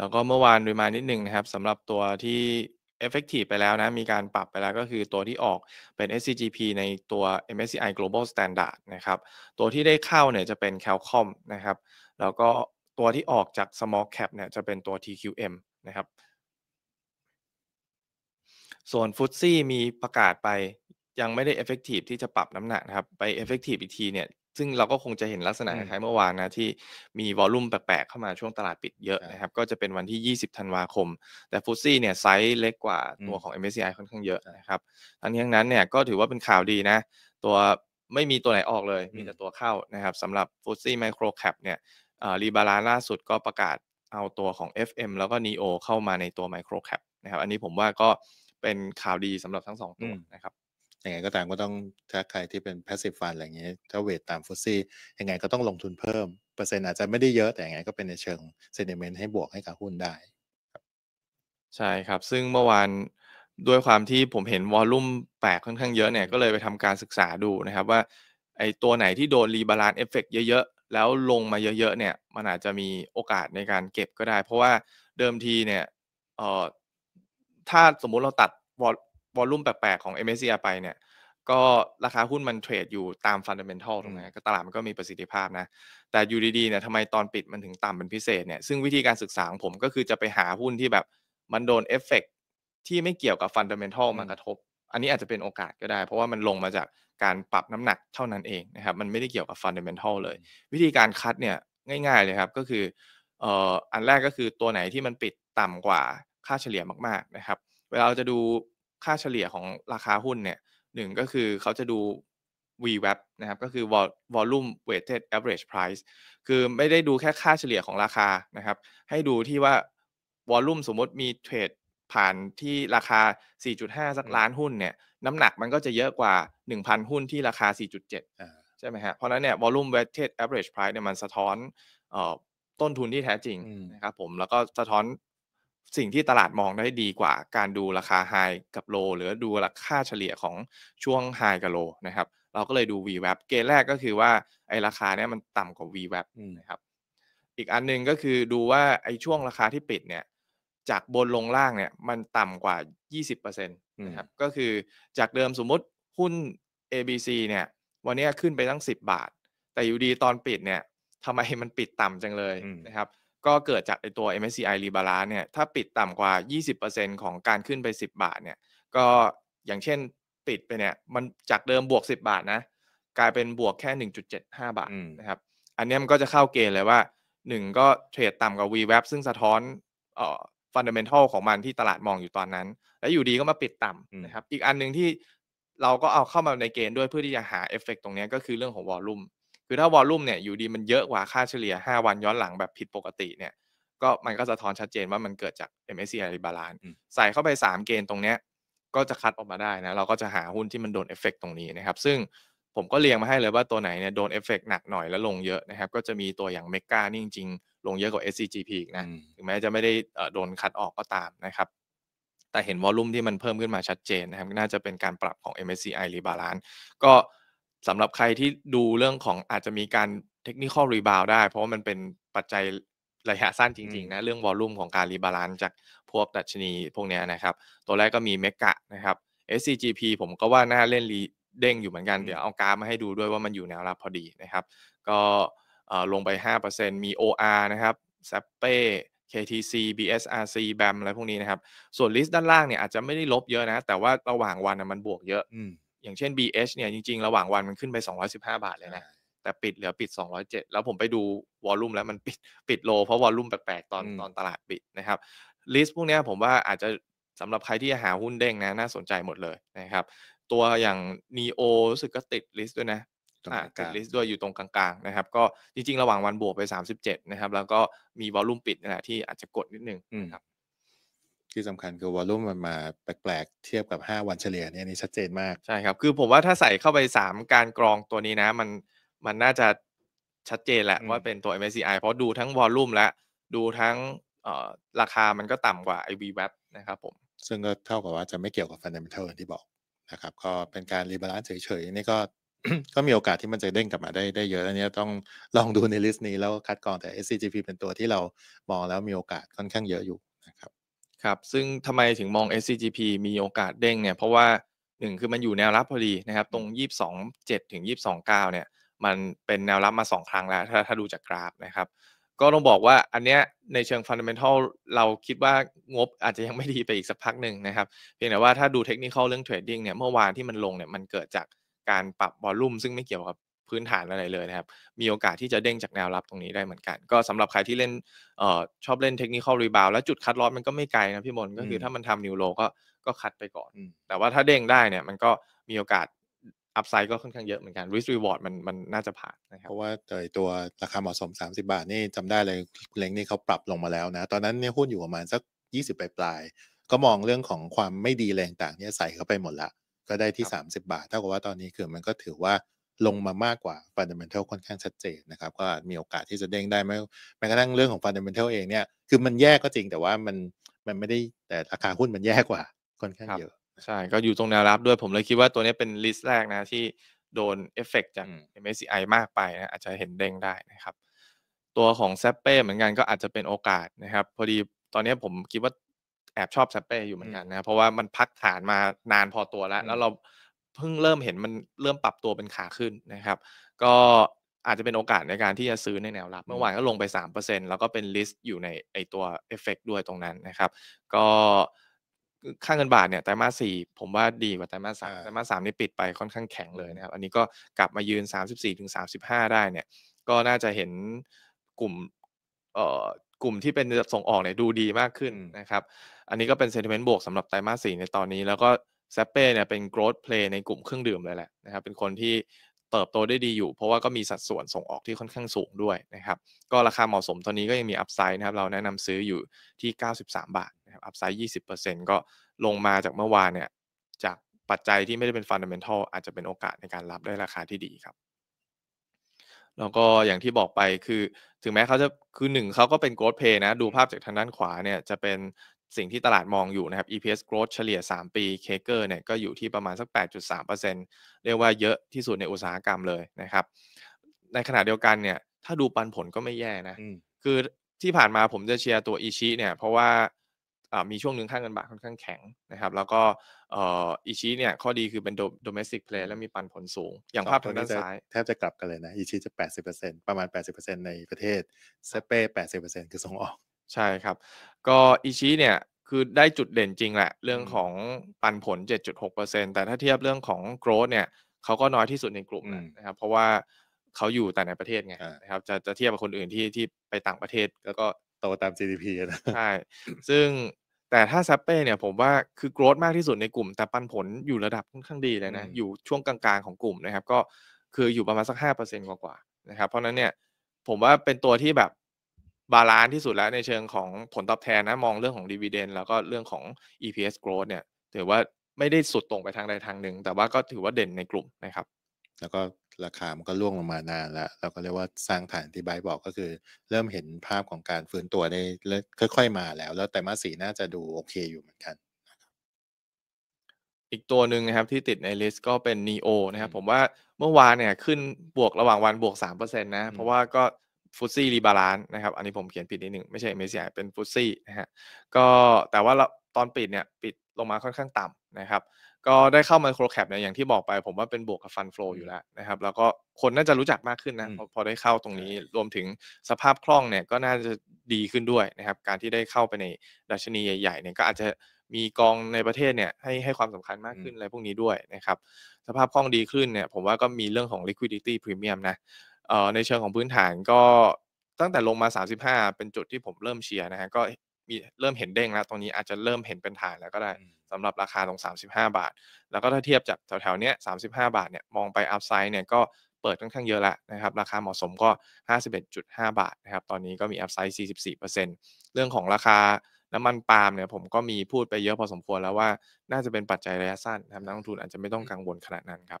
แล้วก็เมื่อวานดูมานิดหนึ่งนะครับสำหรับตัวที่ effective ไปแล้วนะมีการปรับไปแล้วก็คือตัวที่ออกเป็น SCGP ในตัว MSCI Global Standard นะครับตัวที่ได้เข้าเนี่ยจะเป็น Calcom นะครับแล้วก็ตัวที่ออกจาก Small Cap เนี่ยจะเป็นตัว TQM นะครับ ส่วน o ุตซีมีประกาศไปยังไม่ได้ effective ที่จะปรับน้ำหนักนะครับไป effective อีกทีเนี่ยซึ่งเราก็คงจะเห็นลักษณะคล้ายเมื่อวานนะที่มีวอลลุ่มแปลกๆ เข้ามาช่วงตลาดปิดเยอะนะครับก็จะเป็นวันที่ 20 ธันวาคม แต่ฟุตซี่เนี่ยไซส์เล็กกว่า ตัวของ MSCI ค่อนข้างเยอะนะครับทั้งนี้ทั้งนั้นเนี่ยก็ถือว่าเป็นข่าวดีนะตัวไม่มีตัวไหนออกเลย มีแต่ตัวเข้านะครับสำหรับฟุตซี่ไมโครแคปเนี่ยรีบาลานล่าสุดก็ประกาศเอาตัวของ FM แล้วก็ NEO เข้ามาในตัวไมโครแคปนะครับอันนี้ผมว่าก็เป็นข่าวดีสำหรับทั้งสองตัวนะครับยังไงก็ตามก็ต้องถ้าใครที่เป็น passive fund อะไรเงี้ยถ้าเวทตามฟุตซี่ยังไงก็ต้องลงทุนเพิ่ม เปอร์เซ็นต์อาจจะไม่ได้เยอะแต่ยังไงก็เป็นในเชิง sentiment ให้บวกให้กับหุ้นได้ ใช่ครับ ซึ่งเมื่อวานด้วยความที่ผมเห็นวอลลุ่มแปลกค่อนข้างเยอะเนี่ย ก็เลยไปทำการศึกษาดูนะครับ ว่า ไอตัวไหนที่โดนรีบาลานซ์เอฟเฟกเยอะๆ แล้วลงมาเยอะๆเนี่ยมันอาจจะมีโอกาสในการเก็บก็ได้ เพราะว่าเดิมทีเนี่ยเอ่อถ้าสมมุติเราตัดวอลลุ่มแปลกๆของ MSCI ไป เนี่ย ก็ราคาหุ้นมันเทรดอยู่ตามฟันเดเมนทัลตรงนั้นก็ตลาดมันก็มีประสิทธิภาพนะแต่อยู่ดีๆเนี่ยทำไมตอนปิดมันถึงต่ำเป็น พิเศษ เนี่ย ซึ่งวิธีการศึกษา ของ ผมก็คือจะไปหาหุ้นที่แบบมันโดนเอฟเฟกที่ไม่เกี่ยวกับฟันเดเมนทัลมากระทบ อันนี้อาจจะเป็นโอกาสก็ได้ เพราะว่ามันลงมาจากการปรับน้ำหนักเท่านั้นเองนะครับมันไม่ได้เกี่ยวกับฟันเดเมนทัลเลย วิธีการคัดเนี่ยง่ายๆเลยครับก็คืออออันแรกก็คือตัวไหนที่มันปิดต่ำกว่าค่าเฉลี่ยมากๆนะครับเวลาเราจะดูค่าเฉลี่ยของราคาหุ้นเนี่ยหนึ่งก็คือเขาจะดู VWAP นะครับ ก็คือ Volume Weighted Average Price คือไม่ได้ดูแค่ค่าเฉลี่ยของราคานะครับ ให้ดูที่ว่า Volume สมมติมีเทรดผ่านที่ราคา 4.5 สักล้านหุ้นเนี่ย น้ำหนักมันก็จะเยอะกว่า 1,000 หุ้นที่ราคา 4.7ใช่ไหมฮะเพราะนั้นเนี่ย Volume Weighted Average Price เนี่ยมันสะท้อนต้นทุนที่แท้จริงนะครับผมแล้วก็สะท้อนสิ่งที่ตลาดมองได้ดีกว่า การดูราคาไฮกับโลหรือดูราคาเฉลี่ยของช่วงไฮกับโลนะครับเราก็เลยดู VWAP เกณฑ์แรกก็คือว่าไอราคาเนี้ยมันต่ำกว่า VWAP นะครับ อีกอันนึงก็คือดูว่าไอช่วงราคาที่ปิดเนี่ย จากบนลงล่างเนี่ย มันต่ำกว่า 20%นะครับ ก็คือจากเดิมสมมุติหุ้น ABC เนี่ย วันนี้ขึ้นไปตั้ง 10 บาท แต่อยู่ดีตอนปิดเนี่ยทำไมมันปิดต่ำจังเลยนะครับก็เกิดจากไอตัว MSCI rebalance เนี่ย ถ้าปิดต่ำกว่า 20%ของการขึ้นไป 10 บาท เนี่ย ก็อย่างเช่น ปิดไป เนี่ย มันจากเดิมบวก 10 บาทนะ กลายเป็นบวกแค่ 1.75 บาท นะครับ อันนี้มันก็จะเข้าเกณฑ์เลยว่า 1 ก็เทรดต่ำกว่า VWAP ซึ่งสะท้อน เอ่อ ฟันเดเมนทัลของมันที่ตลาดมองอยู่ตอนนั้น แล้วอยู่ดีก็มาปิดต่ำนะครับ อีกอันหนึ่งที่เราก็เอาเข้ามาในเกณฑ์ด้วยเพื่อที่จะหาเอฟเฟกตรงนี้ก็คือเรื่องของวอลลุ่มคือถ้าวอลลุ่มเนี่ยอยู่ดีมันเยอะกว่าค่าเฉลี่ย 5 วันย้อนหลังแบบผิดปกติเนี่ย ก็มันก็สะท้อนชัดเจนว่ามันเกิดจาก MSCI r e b a l a n c ใส่เข้าไป 3 เกณฑ์ตรงเนี้ยก็จะคัดออกมาได้นะ เราก็จะหาหุ้นที่มันโดนเอฟเฟกตรงนี้นะครับ ซึ่งผมก็เรียงมาให้เลยว่าตัวไหนเนี่ยโดนเอฟเฟกหนักหน่อยแล้วลงเยอะนะครับ ก็จะมีตัวอย่างเมกานี่จริงๆลงเยอะกว่า SCGP อีกนะถึงแม้จะไม่ได้โดนคัดออกก็ตามนะครับ แต่เห็นวอลุ่มที่มันเพิ่มขึ้นมาชัดเจนนะครับน่าจะเป็นการปรับของ MSCI rebalance ก็สำหรับใครที่ดูเรื่องของอาจจะมีการเทคนิคอลรีบาวได้ เพราะว่ามันเป็นปัจจัยระยะสั้นจริงๆนะเรื่องวอลลุ่มของการรีบาลานซ์จากพวกดัชนี พวกนี้นะครับ ตัวแรกก็มีเมกะนะครับ SCGP ผมก็ว่าน่าเล่นรีเด้งอยู่เหมือนกันเดี๋ยวเอากราฟมาให้ดูด้วยว่ามันอยู่แนวรับพอดีนะครับ ก็ลงไป 5%มี OR นะครับซัเป้ KTC BSRC BAM อะไรพวกนี้นะครับ ส่วนลิสต์ด้านล่างเนี่ยอาจจะไม่ได้ลบเยอะนะ แต่ว่าระหว่างวันมันบวกเยอะอย่างเช่น BH เนี่ยจริงๆระหว่างวันมันขึ้นไป 215 บาทเลยนะ แต่ปิดเหลือปิด 207 แล้วผมไปดูวอลลุ่มแล้วมันปิดปิดโลเพราะวอลลุ่มแปลกๆตอนตอนตลาดปิดนะครับลิสต์พวกนี้ผมว่าอาจจะสำหรับใครที่จะหาหุ้นเด้งนะน่าสนใจหมดเลยนะครับ ตัวอย่าง n e อรู้สึกก็ติดลิสต์ด้วยนะติดลิสต์ด้วยอยู่ตรงกลางๆ นะครับ ก็จริงๆ ระหว่างวันบวกไป 37 นะครับ แล้วก็มีวอลลุ่มปิดนะที่อาจจะกดนิดนึงนะครับที่สำคัญคือวอลลุ่มมันมาแปลกๆ เทียบกับ 5 วันเฉลี่ยเนี่ยนี่ชัดเจนมาก ใช่ครับ คือผมว่าถ้าใส่เข้าไป 3 การกรองตัวนี้นะมันมันน่าจะชัดเจนแหละว่าเป็นตัว MSCI เพราะดูทั้งวอลลุ่มและ ดูทั้งราคามันก็ต่ำกว่า i v w a p นะครับผม ซึ่งก็เท่ากับว่าจะไม่เกี่ยวกับ Fundamental ที่บอกนะครับ ก็เป็นการรีบาลานซ์เฉยๆ นี่ก็ก็มีโอกาสที่มันจะเด้งกลับมาได้ได้เยอะอันนี้ต้องลองดูในลิสต์นี้ แล้วคัดกรองแต่ SCGP เป็นตัวที่เรามองแล้วมีโอกาสค่อนข้างเยอะอยู่นะครับครับ ซึ่งทำไมถึงมอง SCGP มีโอกาสเด้งเนี่ย เพราะว่าหนึ่งคือมันอยู่แนวรับพอดีนะครับ ตรง 22 7 ถึง 22 9 เนี่ย มันเป็นแนวรับมา 2 ครั้งแล้ว ถ้าถ้าดูจากกราฟนะครับ ก็ต้องบอกว่าอันเนี้ยในเชิงฟันเดเมนทัลเราคิดว่างบอาจจะยังไม่ดีไปอีกสักพักหนึ่งนะครับ เพียงแต่ว่าถ้าดูเทคนิคเรื่องเทรดดิ้งเนี่ย เมื่อวานที่มันลงเนี่ยมันเกิดจากการปรับบอลลุ่มซึ่งไม่เกี่ยวกับพื้นฐานอะไรเลยนะครับ มีโอกาสที่จะเด้งจากแนวรับตรงนี้ได้เหมือนกัน ก็สำหรับใครที่เล่นออชอบเล่นเทคนิคอลรีบาวแล้วจุดคัดลอสมันก็ไม่ไกลนะพี่มนก็คือถ้ามันทำนิวโลก็ก็คัดไปก่อน แต่ว่าถ้าเด้งได้เนี่ยมันก็มีโอกาสอัพไซด์ก็ค่อนข้างเยอะเหมือนกันริสเรวอร์ดมันมันน่าจะผ่านนะครับ เพราะว่าเตยตัวราคาเหมาะสม 30 บาทนี่จำได้เลยเล้งนี่เขาปรับลงมาแล้วนะ ตอนนั้นเนี่ยหุ้นอยู่ประมาณสัก20ปลายปลายก็มองเรื่องของความไม่ดีแรงต่างเนี่ยใส่เข้าไปหมดละ ก็ได้ที่ 30 บาทเท่ากับว่าตอนนี้คือมันก็ถือว่าลงมามากกว่าฟันเดเมนทัลค่อนข้างชัดเจนนะครับ ก็มีโอกาสที่จะเด้งได้แม้แม้กระทั่งเรื่องของฟันเดเมนทัลเองเนี่ยคือมันแย่ก็จริงแต่ว่ามันมันไม่ได้แต่ราคาหุ้นมันแย่กว่าค่อนข้างเยอะ ใช่ ก็อยู่ตรงแนวรับด้วยผมเลยคิดว่าตัวนี้เป็นลิสต์แรกนะ ที่โดนเอฟเฟกจาก MSCI มากไปนะอาจจะเห็นเด้งได้นะครับ ตัวของแซปเป้เหมือนกันก็อาจจะเป็นโอกาสนะครับ พอดีตอนนี้ผมคิดว่าแอบชอบแซปเป้อยู่เหมือนกันนะเพราะว่ามันพักฐานมานานพอตัวแล้ว แล้วเราเพิ่งเริ่มเห็นมันเริ่มปรับตัวเป็นขาขึ้นนะครับ ก็อาจจะเป็นโอกาสในการที่จะซื้อในแนวรับ เมื่อวานก็ลงไป 3%แล้วก็เป็นลิสต์อยู่ในไอตัวเอฟเฟกด้วยตรงนั้นนะครับ ก็ค่าเงินบาทเนี่ยไตรมาสสี่ผมว่าดีกว่าไตรมาสสามไตรมาสสามนี่ปิดไปค่อนข้างแข็งเลยนะครับ อันนี้ก็กลับมายืน 3 4้าได้เนี่ย ก็น่าจะเห็นกลุ่มเอ่อกลุ่มที่เป็นส่งออกเนี่ยดูดีมากขึ้นนะครับ อันนี้ก็เป็นเซนติเมนต์บวกสำหรับไตรมาสสี่ในตอนนี้แล้วก็ซเป้เนี่ยเป็นโกลด์เพลย์ในกลุ่มเครื่องดื่มเลยแหละนะครับเป็นคนที่เติบโตได้ดีอยู่ เพราะว่าก็มีสัดส่วนส่งออกที่ค่อนข้างสูงด้วยนะครับก็ราคาเหมาะสมตอนนี้ก็ยังมีอัพไซด์นะครับ เราแนะนำซื้ออยู่ที่ 93 บาทนะครับอัพไซด์20%ก็ลงมาจากเมื่อวานเนี่ยจากปัจจัยที่ไม่ได้เป็นฟันเดเมนทัลอาจจะเป็นโอกาสในการรับได้ราคาที่ดีครับ แล้วก็อย่างที่บอกไปคือถึงแม้เขาจะคือหนึ่งเขาก็เป็นโกลด์เพย์นะดูภาพจากทางด้านขวาเนี่ยจะเป็นสิ่งที่ตลาดมองอยู่นะครับ EPS growth เฉลี่ย 3 ปีเคเกอร์เนี่ย ก็อยู่ที่ประมาณสัก 8.3%เรียกว่าเยอะที่สุดในอุตสาหกรรมเลยนะครับ ในขณะเดียวกันเนี่ย ถ้าดูปันผลก็ไม่แย่นะ คือที่ผ่านมาผมจะเชียร์ตัวอีชิเนี่ย เพราะว่ามีช่วงหนึ่งข้างเงินบาทค่อนข้างแข็งนะครับ แล้วก็อีชิเนี่ยข้อดีคือเป็นโดม m e s ิกเพลย์และมีปันผลสูง อย่างภาพทางด้านซ้าย แทบจะกลับกันเลยนะอีชิจะ 80%ประมาณ 80%ในประเทศเซเป้80%คือส่งออกใช่ครับ ก็อิชิเนี่ย คือได้จุดเด่นจริงแหละเรื่องของปันผล 7.6%แต่ถ้าเทียบเรื่องของโกรดเนี่ยเขาก็น้อยที่สุดในกลุ่มนะครับ เพราะว่าเขาอยู่แต่ในประเทศไงนะครับจะจะเทียบกับคนอื่นที่ที่ไปต่างประเทศแล้วก็โตตาม GDP นะ ใช่ ซึ่งแต่ถ้าซัปเป้เนี่ย ผมว่าคือโกรดมากที่สุดในกลุ่ม แต่ปันผลอยู่ระดับค่อนข้างดีเลยนะอยู่ช่วงกลางๆของกลุ่มนะครับก็คืออยู่ประมาณสัก5%กว่าๆนะครับเพราะนั้นเนี่ยผมว่าเป็นตัวที่แบบบาลานซ์ที่สุดแล้วในเชิงของผลตอบแทนนะมองเรื่องของดีเวเดนแล้วก็เรื่องของ EPS growth เนี่ย ถือว่าไม่ได้สุดตรงไปทางใดทางหนึ่งแต่ว่าก็ถือว่าเด่นในกลุ่มนะครับ แล้วก็ราคามันก็ล่วงลงมานานแล้ว เราก็เรียกว่าสร้างฐานที่ไบบอกก็คือ เริ่มเห็นภาพของการฟื้นตัวได้ค่อยๆ มาแล้ว แล้วแต่มาสีน่าจะดูโอเคอยู่เหมือนกัน อีกตัวหนึ่งนะครับที่ติดในลิสต์ก็เป็น n โอนะครับผมว่าเมื่อวานเนี่ยขึ้นบวกระหว่างวันบวก3%นะ เพราะว่าก็ฟุตซี่รีบาลานซ์นะครับอันนี้ผมเขียนผิดนิดหนึ่ง ไม่ใช่เมสซี่เป็นฟุตซี่นะฮะก็แต่ว่าตอนปิดเนี่ยปิดลงมาค่อนข้างต่ำนะครับ ก็ได้เข้ามาโครแคปเนี่ยอย่างที่บอกไป ผมว่าเป็นบวกกับฟันฟลูอยู่แล้วนะครับ แล้วก็คนน่าจะรู้จักมากขึ้นนะพอได้เข้าตรงนี้รวมถึงสภาพคล่องเนี่ยก็น่าจะดีขึ้นด้วยนะครับ การที่ได้เข้าไปในดัชนีใหญ่ๆเนี่ยก็อาจจะมีกองในประเทศเนี่ยให้ให้ความสำคัญมากขึ้นอะไรพวกนี้ด้วยนะครับ สภาพคล่องดีขึ้นเนี่ย ผมว่าก็มีเรื่องของ liquidity premium นะในเชิงของพื้นฐานก็ตั้งแต่ลงมา 35 เป็นจุดที่ผมเริ่มเชียร์นะฮะก็มีเริ่มเห็นเด้งแล้วตรงนี้อาจจะเริ่มเห็นเป็นฐานแล้วก็ได้สำหรับราคาตรง 35 บาท แล้วก็ถ้าเทียบจากแถวๆนี้ม35 บาทเนี่ยมองไปอัพไซด์เนี่ยก็เปิดค่อนข้างเยอะแล้วนะครับราคาเหมาะสมก็ 51.5 บาทนะครับตอนนี้ก็มีอัพไซด์44%เรื่องของราคาน้ำมันปาล์มเนี่ยผมก็มีพูดไปเยอะพอสมควร แล้วว่าน่าจะเป็นปัจจัยระยะสั้นนะครับนักลงทุนอาจจะไม่ต้องกังวลขนาดนั้นครับ